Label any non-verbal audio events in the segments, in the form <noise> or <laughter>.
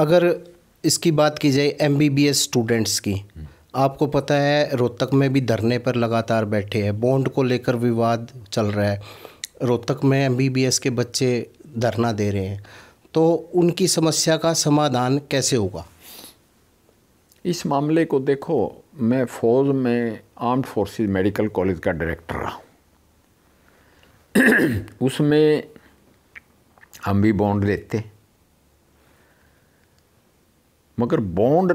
अगर इसकी बात की जाए एम स्टूडेंट्स की आपको पता है रोहतक में भी धरने पर लगातार बैठे हैं बॉन्ड को लेकर विवाद चल रहा है रोहतक में एम के बच्चे धरना दे रहे हैं तो उनकी समस्या का समाधान कैसे होगा इस मामले को देखो मैं फ़ौज में आर्म्ड फोर्सेस मेडिकल कॉलेज का डायरेक्टर रहा हूँ <clears throat> उसमें हम भी बॉन्ड देते हैं मगर बॉन्ड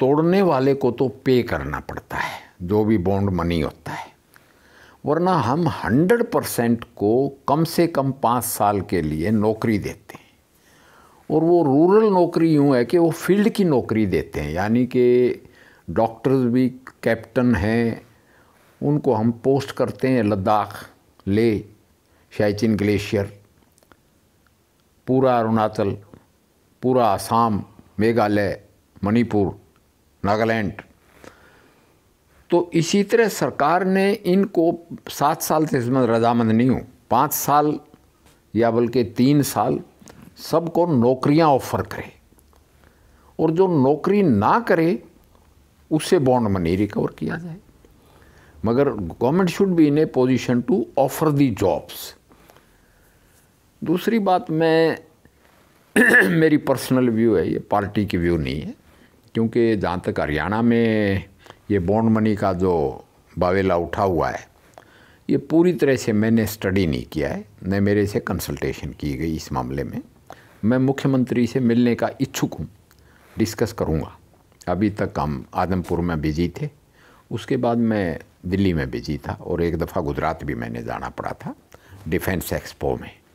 तोड़ने वाले को तो पे करना पड़ता है जो भी बॉन्ड मनी होता है वरना हम 100 परसेंट को कम से कम पाँच साल के लिए नौकरी देते हैं और वो रूरल नौकरी यूँ है कि वो फील्ड की नौकरी देते हैं यानी कि डॉक्टर्स भी कैप्टन हैं उनको हम पोस्ट करते हैं लद्दाख ले शाइचिन ग्लेशियर पूरा अरुणाचल पूरा आसाम मेघालय मणिपुर नागालैंड तो इसी तरह सरकार ने इनको सात साल से इसमें रजामंद नहीं हूँ पाँच साल या बल्कि तीन साल सबको नौकरियाँ ऑफर करे और जो नौकरी ना करे उससे बॉन्ड मनी रिकवर किया जाए मगर government should be in a position to offer the jobs दूसरी बात मैं <clears throat> मेरी पर्सनल व्यू है ये पार्टी की व्यू नहीं है क्योंकि जहाँ तक हरियाणा में ये बॉन्ड मनी का जो बावेला उठा हुआ है ये पूरी तरह से मैंने स्टडी नहीं किया है न मेरे से कंसल्टेशन की गई इस मामले में मैं मुख्यमंत्री से मिलने का इच्छुक हूँ डिस्कस करूँगा अभी तक हम आदमपुर में बिजी थे उसके बाद मैं दिल्ली में बिजी था और एक दफ़ा गुजरात भी मैंने जाना पड़ा था डिफेंस एक्सपो में